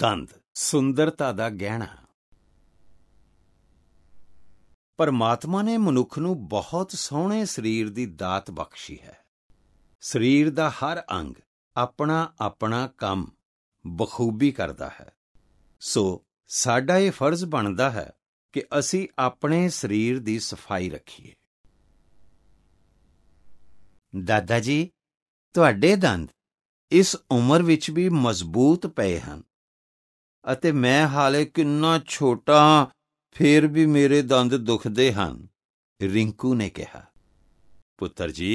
ਦੰਦ ਸੁੰਦਰਤਾ ਦਾ ਗਹਿਣਾ ਪਰਮਾਤਮਾ ਨੇ ਮਨੁੱਖ ਨੂੰ ਬਹੁਤ ਸੋਹਣੇ ਸਰੀਰ ਦੀ ਦਾਤ ਬਖਸ਼ੀ ਹੈ ਸਰੀਰ ਦਾ ਹਰ ਅੰਗ ਆਪਣਾ ਆਪਣਾ ਕੰਮ ਬਖੂਬੀ ਕਰਦਾ ਹੈ ਸੋ ਸਾਡਾ ਇਹ ਫਰਜ਼ ਬਣਦਾ ਹੈ ਕਿ ਅਸੀਂ ਆਪਣੇ ਸਰੀਰ ਦੀ ਸਫਾਈ ਰੱਖੀਏ ਦਾਦਾ ਜੀ ਤੁਹਾਡੇ ਦੰਦ ਇਸ ਉਮਰ ਵਿੱਚ ਵੀ ਮਜ਼ਬੂਤ ਪਏ ਹਨ ਅਤੇ ਮੈਂ ਹਾਲੇ ਕਿੰਨਾ ਛੋਟਾ ਫੇਰ ਵੀ ਮੇਰੇ ਦੰਦ ਦੁਖਦੇ ਹਨ ਰਿੰਕੂ ਨੇ ਕਿਹਾ ਪੁੱਤਰ ਜੀ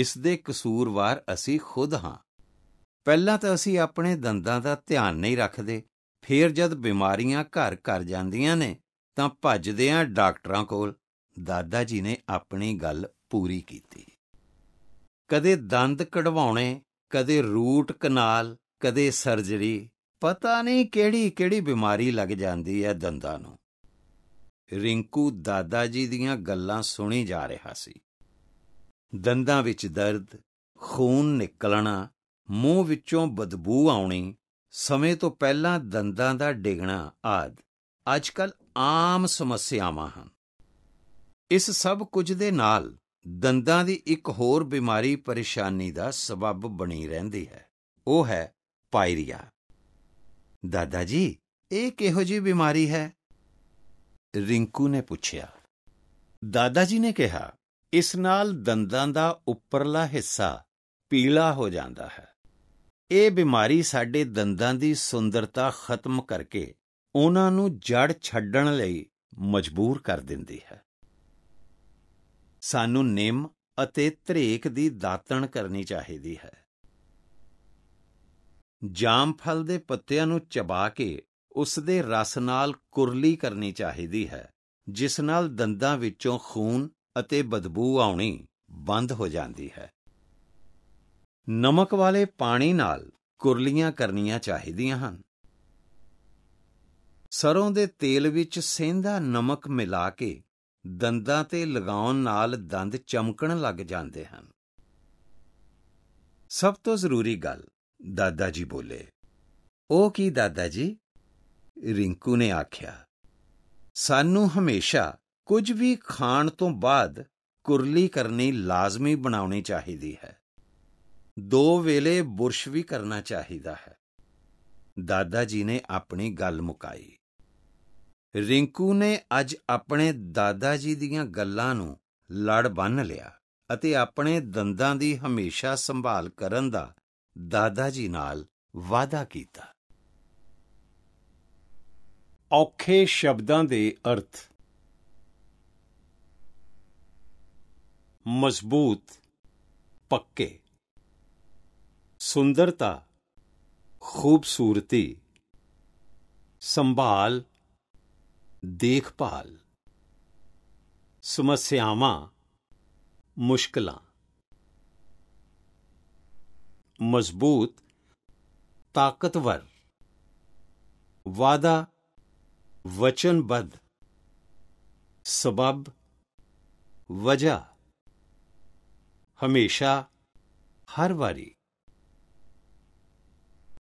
ਇਸ ਦੇ ਕਸੂਰਵਾਰ ਅਸੀਂ ਖੁਦ ਹਾਂ ਪਹਿਲਾਂ ਤਾਂ ਅਸੀਂ ਆਪਣੇ ਦੰਦਾਂ ਦਾ ਧਿਆਨ ਨਹੀਂ ਰੱਖਦੇ ਫੇਰ ਜਦ ਬਿਮਾਰੀਆਂ ਘਰ ਘਰ ਜਾਂਦੀਆਂ ਨੇ ਤਾਂ ਭੱਜਦੇ ਆ ਡਾਕਟਰਾਂ ਕੋਲ ਦਾਦਾ ਜੀ ਨੇ ਆਪਣੀ ਗੱਲ ਪੂਰੀ ਕੀਤੀ ਕਦੇ ਦੰਦ ਕਢਵਾਉਣੇ ਕਦੇ ਰੂਟ ਕਨਾਲ ਕਦੇ ਸਰਜਰੀ ਪਤਾ ਨਹੀਂ ਕਿਹੜੀ ਕਿਹੜੀ ਬਿਮਾਰੀ ਲੱਗ ਜਾਂਦੀ ਹੈ ਦੰਦਾਂ ਨੂੰ ਰਿੰਕੂ ਦਾਦਾ ਜੀ ਦੀਆਂ ਗੱਲਾਂ ਸੁਣੀ ਜਾ ਰਿਹਾ ਸੀ ਦੰਦਾਂ ਵਿੱਚ ਦਰਦ ਖੂਨ ਨਿਕਲਣਾ ਮੂੰਹ ਵਿੱਚੋਂ ਬਦਬੂ ਆਉਣੀ ਸਮੇਂ ਤੋਂ ਪਹਿਲਾਂ ਦੰਦਾਂ ਦਾ ਡਿਗਣਾ ਆਦ ਅੱਜਕੱਲ ਆਮ ਸਮੱਸਿਆਵਾਂ ਹਨ ਇਸ ਸਭ ਕੁਝ ਦੇ ਨਾਲ ਦੰਦਾਂ ਦੀ ਇੱਕ ਹੋਰ ਬਿਮਾਰੀ ਪਰੇਸ਼ਾਨੀ ਦਾ ਸਬਬ ਬਣੀ ਰਹਿੰਦੀ ਹੈ ਉਹ ਹੈ ਪਾਇਰੀਆ ਦਾਦਾ ਜੀ ਇਹ ਕਿਹੋ ਜੀ ਬਿਮਾਰੀ ਹੈ ਰਿੰਕੂ ਨੇ ਪੁੱਛਿਆ ਦਾਦਾ ਜੀ ਨੇ ਕਿਹਾ ਇਸ ਨਾਲ ਦੰਦਾਂ ਦਾ ਉੱਪਰਲਾ ਹਿੱਸਾ ਪੀਲਾ ਹੋ ਜਾਂਦਾ ਹੈ ਇਹ ਬਿਮਾਰੀ ਸਾਡੇ ਦੰਦਾਂ ਦੀ ਸੁੰਦਰਤਾ ਖਤਮ ਕਰਕੇ ਉਹਨਾਂ ਨੂੰ ਜੜ ਛੱਡਣ ਲਈ ਮਜਬੂਰ ਕਰ ਦਿੰਦੀ ਹੈ ਸਾਨੂੰ ਨਿੰਮ ਅਤੇ ਤ੍ਰੇਕ ਦੀ ਦਾਤਣ ਕਰਨੀ ਚਾਹੀਦੀ ਹੈ ਜਾਮ ਫਲ ਦੇ ਪੱਤਿਆਂ ਨੂੰ ਚਬਾ ਕੇ ਉਸ ਦੇ ਰਸ ਨਾਲ ਕੁਰਲੀ ਕਰਨੀ ਚਾਹੀਦੀ ਹੈ ਜਿਸ ਨਾਲ ਦੰਦਾਂ ਵਿੱਚੋਂ ਖੂਨ ਅਤੇ ਬਦਬੂ ਆਉਣੀ ਬੰਦ ਹੋ ਜਾਂਦੀ ਹੈ ਨਮਕ ਵਾਲੇ ਪਾਣੀ ਨਾਲ ਕੁਰਲੀਆਂ ਕਰਨੀਆਂ ਚਾਹੀਦੀਆਂ ਹਨ ਸਰੋਂ ਦੇ ਤੇਲ ਵਿੱਚ ਸੇਂਦਾ ਨਮਕ ਮਿਲਾ ਕੇ ਦੰਦਾਂ ਤੇ ਲਗਾਉਣ ਨਾਲ ਦੰਦ ਚਮਕਣ ਲੱਗ ਜਾਂਦੇ ਹਨ ਸਭ ਤੋਂ ਜ਼ਰੂਰੀ ਗੱਲ ਦਾਦਾ ਜੀ ਬੋਲੇ ਉਹ ਕੀ ਦਾਦਾ ਜੀ ਰਿੰਕੂ ਨੇ ਆਖਿਆ ਸਾਨੂੰ ਹਮੇਸ਼ਾ ਕੁਝ ਵੀ ਖਾਣ ਤੋਂ ਬਾਅਦ ਕੁਰਲੀ ਕਰਨੀ ਲਾਜ਼ਮੀ ਬਣਾਉਣੀ ਚਾਹੀਦੀ ਹੈ ਦੋ ਵੇਲੇ ਬੁਰਸ਼ ਵੀ ਕਰਨਾ ਚਾਹੀਦਾ ਹੈ ਦਾਦਾ ਜੀ ਨੇ ਆਪਣੀ ਗੱਲ ਮੁਕਾਈ ਰਿੰਕੂ ਨੇ ਅੱਜ ਆਪਣੇ ਦਾਦਾ ਜੀ ਦੀਆਂ ਗੱਲਾਂ ਨੂੰ ਲੜ ਬੰਨ ਲਿਆ ਅਤੇ ਆਪਣੇ ਦੰਦਾਂ ਦੀ ਹਮੇਸ਼ਾ ਸੰਭਾਲ ਕਰਨ ਦਾ ਦਾਦਾ ਜੀ ਨਾਲ ਵਾਦਾ ਕੀਤਾ ਔਖੇ ਸ਼ਬਦਾਂ ਦੇ ਅਰਥ ਮਜ਼ਬੂਤ ਪੱਕੇ ਸੁੰਦਰਤਾ ਖੂਬਸੂਰਤੀ ਸੰਭਾਲ ਦੇਖਭਾਲ ਸਮੱਸਿਆਵਾਂ ਮੁਸ਼ਕਲਾਂ मजबूत ताकतवर वादा वचनबद्ध सबब वजह हमेशा हर बारी